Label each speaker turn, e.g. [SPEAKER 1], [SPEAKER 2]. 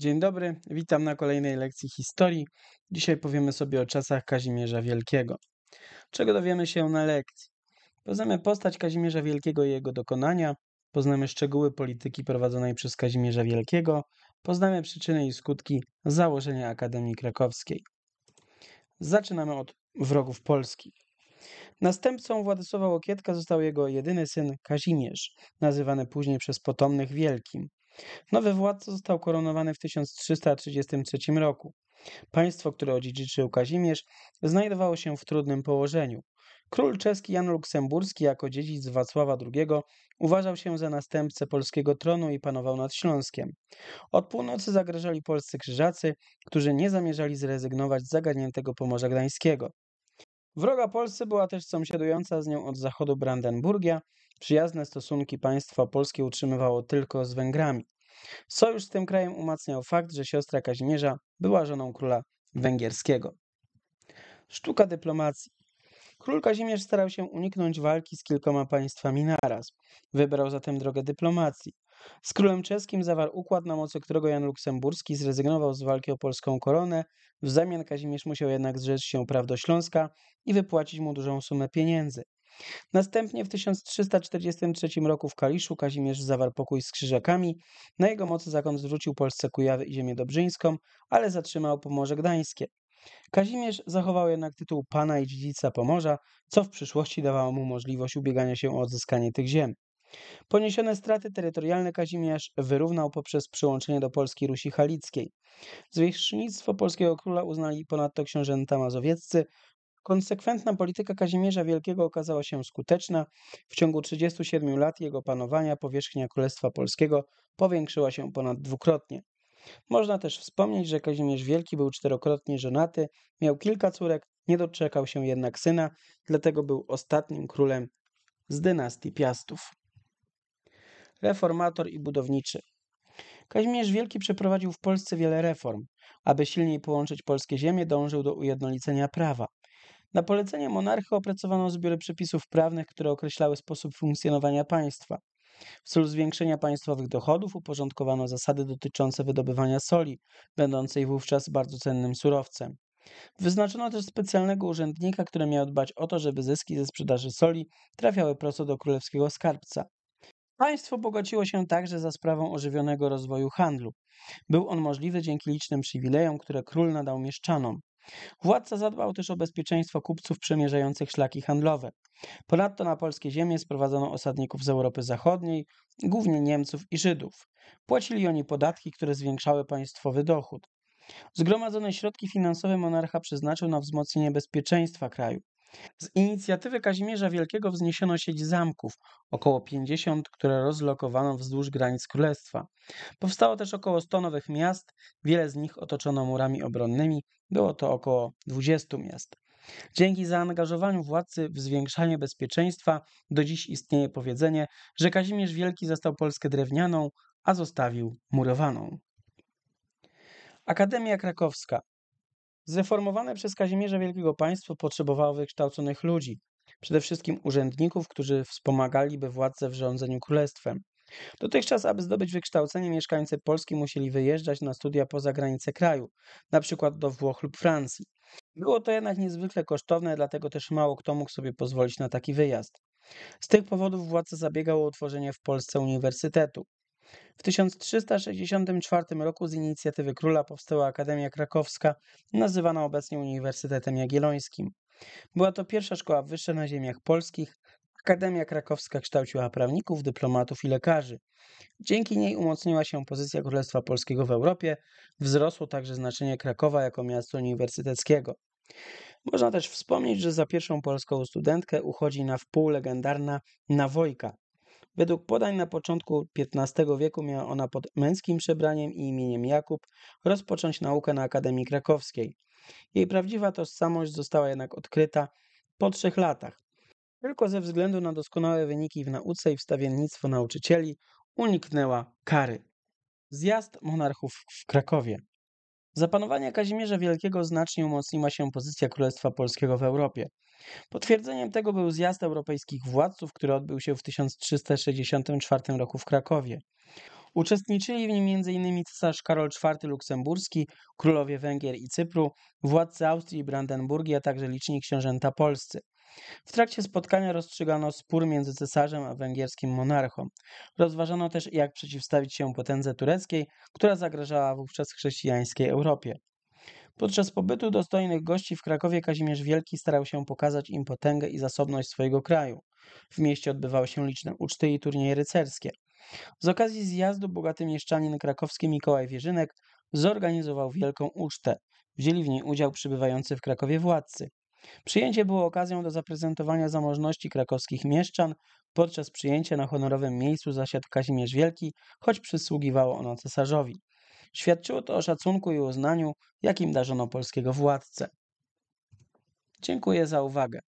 [SPEAKER 1] Dzień dobry, witam na kolejnej lekcji historii. Dzisiaj powiemy sobie o czasach Kazimierza Wielkiego. Czego dowiemy się na lekcji? Poznamy postać Kazimierza Wielkiego i jego dokonania, poznamy szczegóły polityki prowadzonej przez Kazimierza Wielkiego, poznamy przyczyny i skutki założenia Akademii Krakowskiej. Zaczynamy od wrogów Polski. Następcą Władysława Łokietka został jego jedyny syn Kazimierz, nazywany później przez potomnych Wielkim. Nowy władca został koronowany w 1333 roku. Państwo, które odziedziczył Kazimierz, znajdowało się w trudnym położeniu. Król czeski Jan Luksemburski jako dziedzic Wacława II uważał się za następcę polskiego tronu i panował nad Śląskiem. Od północy zagrażali polscy krzyżacy, którzy nie zamierzali zrezygnować z zagadniętego Pomorza Gdańskiego. Wroga Polsce była też sąsiadująca z nią od zachodu Brandenburgia. Przyjazne stosunki państwa polskie utrzymywało tylko z Węgrami. Sojusz z tym krajem umacniał fakt, że siostra Kazimierza była żoną króla węgierskiego. Sztuka dyplomacji. Król Kazimierz starał się uniknąć walki z kilkoma państwami naraz. Wybrał zatem drogę dyplomacji. Z królem czeskim zawarł układ, na mocy którego Jan Luksemburski zrezygnował z walki o polską koronę. W zamian Kazimierz musiał jednak zrzec się praw do Śląska i wypłacić mu dużą sumę pieniędzy. Następnie w 1343 roku w Kaliszu Kazimierz zawarł pokój z Krzyżakami. Na jego mocy zakon zwrócił Polsce Kujawy i ziemię dobrzyńską, ale zatrzymał Pomorze Gdańskie. Kazimierz zachował jednak tytuł pana i dziedzica Pomorza, co w przyszłości dawało mu możliwość ubiegania się o odzyskanie tych ziem. Poniesione straty terytorialne Kazimierz wyrównał poprzez przyłączenie do Polski Rusi Halickiej. Zwierzchnictwo polskiego króla uznali ponadto książęta mazowieccy. Konsekwentna polityka Kazimierza Wielkiego okazała się skuteczna. W ciągu 37 lat jego panowania powierzchnia Królestwa Polskiego powiększyła się ponad dwukrotnie. Można też wspomnieć, że Kazimierz Wielki był czterokrotnie żonaty, miał kilka córek, nie doczekał się jednak syna, dlatego był ostatnim królem z dynastii Piastów reformator i budowniczy. Kazimierz Wielki przeprowadził w Polsce wiele reform. Aby silniej połączyć polskie ziemie, dążył do ujednolicenia prawa. Na polecenie monarchy opracowano zbiory przepisów prawnych, które określały sposób funkcjonowania państwa. W celu zwiększenia państwowych dochodów uporządkowano zasady dotyczące wydobywania soli, będącej wówczas bardzo cennym surowcem. Wyznaczono też specjalnego urzędnika, który miał dbać o to, żeby zyski ze sprzedaży soli trafiały prosto do królewskiego skarbca. Państwo bogaciło się także za sprawą ożywionego rozwoju handlu. Był on możliwy dzięki licznym przywilejom, które król nadał mieszczanom. Władca zadbał też o bezpieczeństwo kupców przemierzających szlaki handlowe. Ponadto na polskie ziemie sprowadzono osadników z Europy Zachodniej, głównie Niemców i Żydów. Płacili oni podatki, które zwiększały państwowy dochód. Zgromadzone środki finansowe monarcha przeznaczył na wzmocnienie bezpieczeństwa kraju. Z inicjatywy Kazimierza Wielkiego wzniesiono sieć zamków, około 50, które rozlokowano wzdłuż granic królestwa. Powstało też około 100 nowych miast, wiele z nich otoczono murami obronnymi, było to około 20 miast. Dzięki zaangażowaniu władcy w zwiększanie bezpieczeństwa do dziś istnieje powiedzenie, że Kazimierz Wielki został Polskę drewnianą, a zostawił murowaną. Akademia Krakowska Zreformowane przez Kazimierza Wielkiego Państwo potrzebowało wykształconych ludzi, przede wszystkim urzędników, którzy wspomagaliby władzę w rządzeniu królestwem. Dotychczas, aby zdobyć wykształcenie, mieszkańcy Polski musieli wyjeżdżać na studia poza granice kraju, na przykład do Włoch lub Francji. Było to jednak niezwykle kosztowne, dlatego też mało kto mógł sobie pozwolić na taki wyjazd. Z tych powodów władca zabiegał o utworzenie w Polsce uniwersytetu. W 1364 roku z inicjatywy króla powstała Akademia Krakowska, nazywana obecnie Uniwersytetem Jagiellońskim. Była to pierwsza szkoła wyższa na ziemiach polskich. Akademia Krakowska kształciła prawników, dyplomatów i lekarzy. Dzięki niej umocniła się pozycja Królestwa Polskiego w Europie, wzrosło także znaczenie Krakowa jako miasta uniwersyteckiego. Można też wspomnieć, że za pierwszą polską studentkę uchodzi na wpół legendarna Nawojka, Według podań na początku XV wieku miała ona pod męskim przebraniem i imieniem Jakub rozpocząć naukę na Akademii Krakowskiej. Jej prawdziwa tożsamość została jednak odkryta po trzech latach. Tylko ze względu na doskonałe wyniki w nauce i wstawiennictwo nauczycieli uniknęła kary. Zjazd monarchów w Krakowie. Za panowania Kazimierza Wielkiego znacznie umocniła się pozycja Królestwa Polskiego w Europie. Potwierdzeniem tego był zjazd europejskich władców, który odbył się w 1364 roku w Krakowie. Uczestniczyli w nim m.in. cesarz Karol IV Luksemburski, królowie Węgier i Cypru, władcy Austrii i Brandenburgii, a także liczni książęta polscy. W trakcie spotkania rozstrzygano spór między cesarzem a węgierskim monarchą. Rozważano też, jak przeciwstawić się potędze tureckiej, która zagrażała wówczas chrześcijańskiej Europie. Podczas pobytu dostojnych gości w Krakowie Kazimierz Wielki starał się pokazać im potęgę i zasobność swojego kraju. W mieście odbywały się liczne uczty i turnieje rycerskie. Z okazji zjazdu bogaty mieszczanin krakowski Mikołaj Wierzynek zorganizował wielką ucztę. Wzięli w niej udział przybywający w Krakowie władcy. Przyjęcie było okazją do zaprezentowania zamożności krakowskich mieszczan. Podczas przyjęcia na honorowym miejscu zasiadł Kazimierz Wielki, choć przysługiwało ono cesarzowi. Świadczyło to o szacunku i uznaniu, jakim darzono polskiego władcę. Dziękuję za uwagę.